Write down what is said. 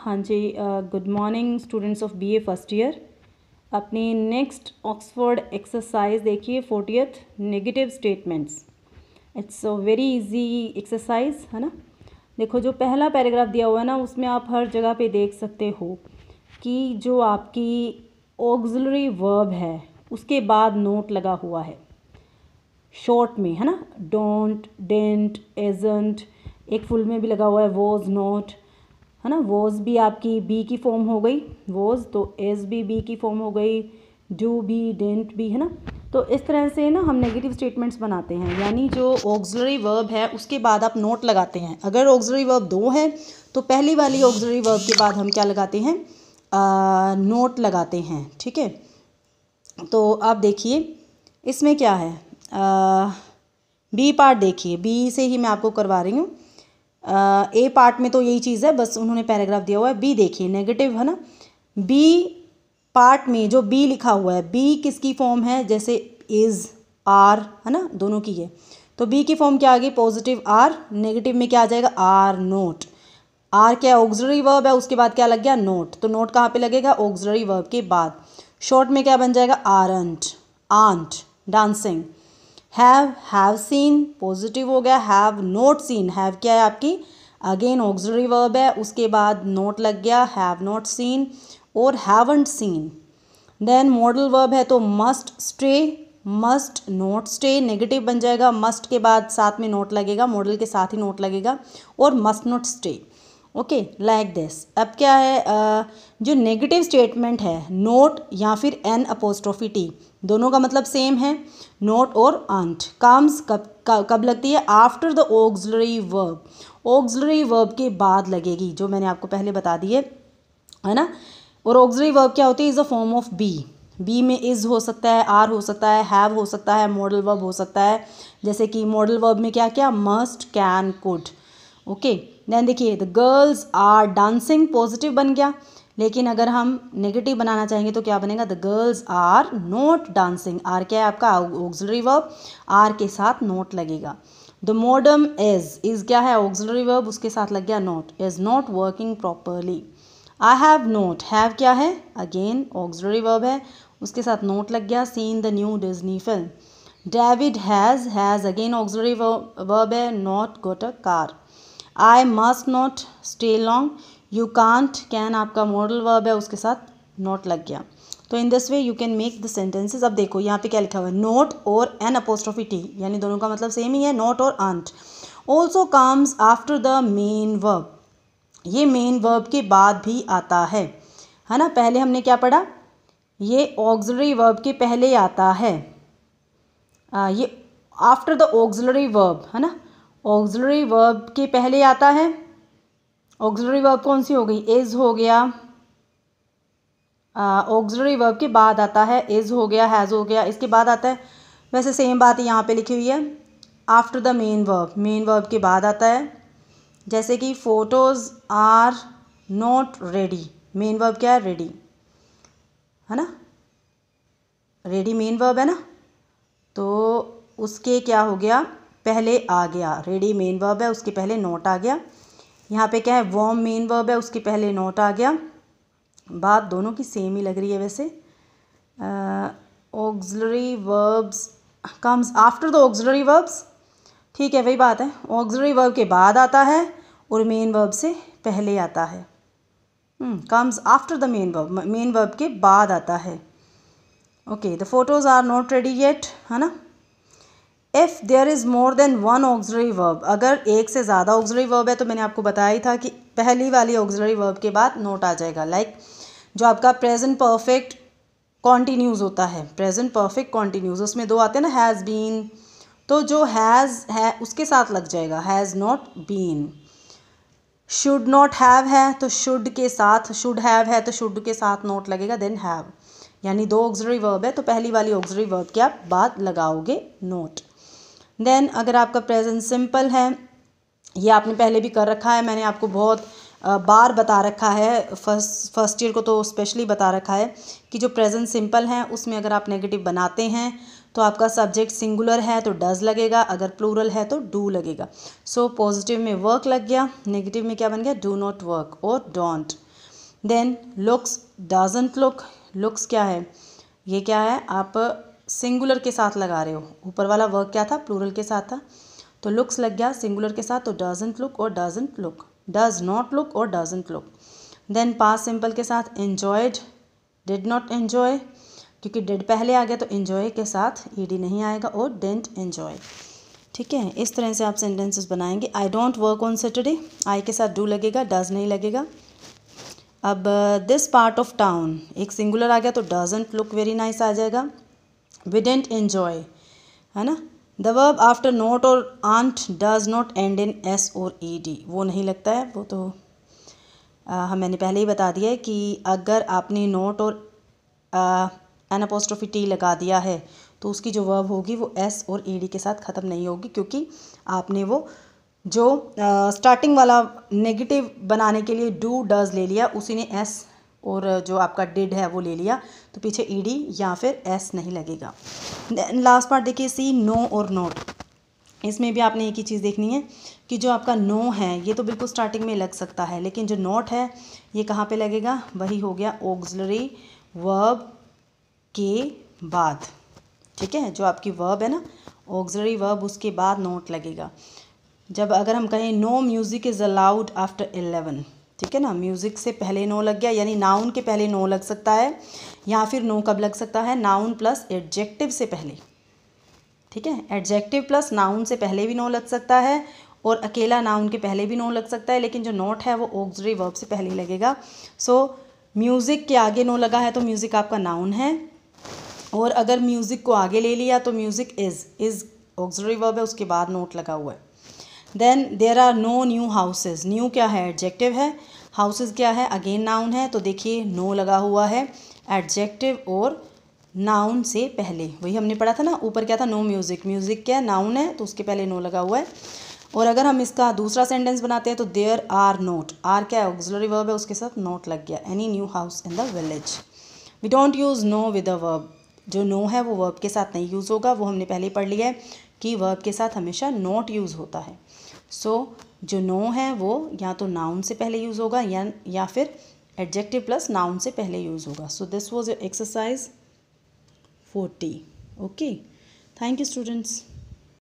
हाँ जी good morning students of BA first year अपनी नेक्स्ट ऑक्सफोर्ड एक्सरसाइज देखिए fortieth negative statements it's a very easy exercise है ना देखो जो पहला पैराग्राफ दिया हुआ है ना उसमें आप हर जगह पे देख सकते हो कि जो आपकी ऑग्जलरी वर्ब है उसके बाद नोट लगा हुआ है शॉर्ट में है ना डोंट डेंट एजेंट एक फुल में भी लगा हुआ है वॉज नोट है ना वोज भी आपकी बी की फॉर्म हो गई वोज तो एज भी बी की फॉर्म हो गई डू बी डेंट भी है ना तो इस तरह से ना हम नेगेटिव स्टेटमेंट्स बनाते हैं यानी जो ऑक्सिलरी वर्ब है उसके बाद आप नोट लगाते हैं अगर ऑक्सिलरी वर्ब दो है तो पहली वाली ऑक्सिलरी वर्ब के बाद हम क्या लगाते हैं नोट लगाते हैं ठीक है तो आप देखिए इसमें क्या है आ, बी पार्ट देखिए बी से ही मैं आपको करवा रही हूँ ए पार्ट में तो यही चीज़ है बस उन्होंने पैराग्राफ दिया हुआ है बी देखिए नेगेटिव है ना बी पार्ट में जो बी लिखा हुआ है बी किसकी फॉर्म है जैसे इज़ आर है ना दोनों की है तो बी की फॉर्म क्या आ गई पॉजिटिव आर नेगेटिव में क्या आ जाएगा आर नोट आर क्या ऑक्जरी वर्ब है उसके बाद क्या लग गया नोट तो नोट कहाँ पे लगेगा ऑक्जरी वर्ब के बाद शॉर्ट में क्या बन जाएगा aren't aren't dancing have have seen positive हो गया हैव नोट सीन हैव क्या है आपकी अगेन ऑक्सिलरी वर्ब है उसके बाद नोट लग गया हैव नोट सीन और haven't seen then modal verb है तो must stay must not stay negative बन जाएगा मस्ट के बाद साथ में नोट लगेगा मॉडल के साथ ही नोट लगेगा और must not stay okay like this अब क्या है uh, जो नेगेटिव स्टेटमेंट है नोट या फिर एन अपोस्ट्रोफी टी दोनों का मतलब सेम है नोट और आंट काम्स कब कब लगती है after the auxiliary verb auxiliary verb के बाद लगेगी जो मैंने आपको पहले बता दी है है ना और ऑक्सलरी वर्ब क्या होती है is a form of be be में इज़ हो सकता है आर हो सकता है हैव हो सकता है मॉडल वर्ब हो सकता है जैसे कि मॉडल वर्ब में क्या क्या must can could okay then देखिए the girls are dancing positive बन गया लेकिन अगर हम नेगेटिव बनाना चाहेंगे तो क्या बनेगा the girls are not dancing are क्या है आपका ऑक्सलरी वर्ब आर के साथ नोट लगेगा द मॉडर्म इज इज क्या है ऑक्सलरी वर्ब उसके साथ लग गया not is not working properly I have not have क्या है अगेन ऑक्सलरी वर्ब है उसके साथ नोट लग गया seen the new Disney film David has has again auxiliary verb है not got a car I must not stay long you can't can आपका modal verb है उसके साथ नोट लग गया तो in this way you can make the sentences अब देखो यहाँ पे क्या लिखा हुआ है नोट और एन अपोस्ट्रोफी टी यानी दोनों का मतलब सेम ही है नोट और aren't also comes after the main verb ये मेन वर्ब के बाद भी आता है है ना पहले हमने क्या पढ़ा ये ऑग्जलरी वर्ब के पहले आता है आ, ये आफ्टर द ऑक्सिलरी वर्ब है ना ऑग्जलरी वर्ब के पहले आता है ऑक्सिलरी वर्ब कौन सी हो गई इज़ हो गया ऑक्सिलरी वर्ब के बाद आता है इज़ हो गया हैज़ हो गया इसके बाद आता है वैसे सेम बात यहाँ पे लिखी हुई है after the main verb main verb के बाद आता है जैसे कि photos are not ready main verb क्या है रेडी है ना रेडी मेन वर्ब है ना तो उसके क्या हो गया पहले आ गया रेडी मेन वर्ब है उसके पहले नोट आ गया यहाँ पे क्या है वॉम मेन वर्ब है उसके पहले नोट आ गया बात दोनों की सेम ही लग रही है वैसे auxiliary verbs comes after the auxiliary verbs ठीक है वही बात है ऑक्जलरी वर्ब के बाद आता है और मेन वर्ब से पहले आता है comes after the main verb main verb के बाद आता है okay the photos are not ready yet है ना if there is more than one auxiliary verb अगर एक से ज़्यादा ऑक्जरी वर्ब है तो मैंने आपको बताया ही था कि पहली वाली ऑक्जरी वर्ब के बाद नोट आ जाएगा लाइक like, जो आपका प्रेजेंट परफेक्ट कॉन्टीन्यूज़ होता है प्रेजेंट परफेक्ट कॉन्टीन्यूज़ उसमें दो आते हैं ना हैज़ बीन तो जो हैज़ है उसके साथ लग जाएगा has not been should not have है तो शुड के साथ शुड हैव है तो शुड के साथ नोट लगेगा देन हैव यानी दो ऑक्जरी वर्ब है तो पहली वाली ऑक्जरी वर्ब के आप बाद लगाओगे नोट देन अगर आपका प्रेजेंट सिंपल है ये आपने पहले भी कर रखा है मैंने आपको बहुत बार बता रखा है फर्स्ट फर्स्ट ईयर को तो स्पेशली बता रखा है कि जो प्रेजेंट सिंपल हैं उसमें अगर आप नेगेटिव बनाते हैं तो आपका सब्जेक्ट सिंगुलर है तो डज लगेगा अगर प्लूरल है तो डू लगेगा सो so, पॉजिटिव में वर्क लग गया नेगेटिव में क्या बन गया डू नॉट वर्क और don't then looks doesn't look looks क्या है ये क्या है आप सिंगुलर के साथ लगा रहे हो ऊपर वाला वर्क क्या था प्लूरल के साथ था तो लुक्स लग गया सिंगुलर के साथ तो डजेंट लुक और doesn't look does not look और doesn't look then past simple के साथ एन्जॉयड डिड नॉट एन्जॉय क्योंकि डिड पहले आ गया तो इन्जॉय के साथ ईडी नहीं आएगा और डेंट एन्जॉय ठीक है इस तरह से आप सेंटेंसेस बनाएंगे I don't work on Saturday I के साथ डू लगेगा डज नहीं लगेगा अब दिस पार्ट ऑफ टाउन एक सिंगुलर आ गया तो डजेंट लुक वेरी नाइस आ जाएगा विडेंट इन्जॉय है ना द वर्ब आफ्टर नोट और aren't does not end in S और ई डी वो नहीं लगता है वो तो हम मैंने पहले ही बता दिया है कि अगर आपने नोट और एन अपोस्ट्रोफी टी लगा दिया है तो उसकी जो वर्ब होगी वो एस और ई e डी के साथ ख़त्म नहीं होगी क्योंकि आपने वो जो स्टार्टिंग वाला नेगेटिव बनाने के लिए डू डज ले लिया उसी ने एस और जो आपका डिड है वो ले लिया तो पीछे ई डी या फिर एस नहीं लगेगा देन लास्ट पार्ट देखिए सी नो और नोट इसमें भी आपने एक ही चीज़ देखनी है कि जो आपका नो है ये तो बिल्कुल स्टार्टिंग में लग सकता है लेकिन जो नोट है ये कहाँ पे लगेगा वही हो गया ऑक्सलरी वर्ब के बाद ठीक है जो आपकी वर्ब है ना ऑक्सलरी वर्ब उसके बाद नोट लगेगा जब अगर हम कहें no music is allowed after eleven ठीक है ना म्यूज़िक से पहले नो लग गया यानी नाउन के पहले नो लग सकता है या फिर नो कब लग सकता है नाउन प्लस एडजेक्टिव से पहले ठीक है एडजेक्टिव प्लस नाउन से पहले भी नो लग सकता है और अकेला नाउन के पहले भी नो लग सकता है लेकिन जो नोट है वो ऑक्सरी वर्ब से पहले लगेगा सो so, म्यूज़िक के आगे नो लगा है तो म्यूज़िक आपका नाउन है और अगर म्यूज़िक को आगे ले लिया तो music is is auxiliary verb है उसके बाद नोट लगा हुआ है then there are no new houses new क्या है एडजेक्टिव है हाउसेज क्या है अगेन नाउन है तो देखिए नो लगा हुआ है एडजेक्टिव और नाउन से पहले वही हमने पढ़ा था ना ऊपर क्या था नो म्यूज़िक म्यूज़िक क्या है नाउन है तो उसके पहले नो लगा हुआ है और अगर हम इसका दूसरा सेंटेंस बनाते हैं तो देयर आर नोट आर क्या है वर्ब है उसके साथ नोट लग गया any new house in the village we don't use no with a verb जो नो है वो वर्ब के साथ नहीं यूज़ होगा वो हमने पहले ही पढ़ लिया है की वर्ब के साथ हमेशा नॉट यूज़ होता है सो so, जो नो है वो या तो नाउन से पहले यूज़ होगा या या फिर एडजेक्टिव प्लस नाउन से पहले यूज़ होगा so this was exercise forty okay thank you students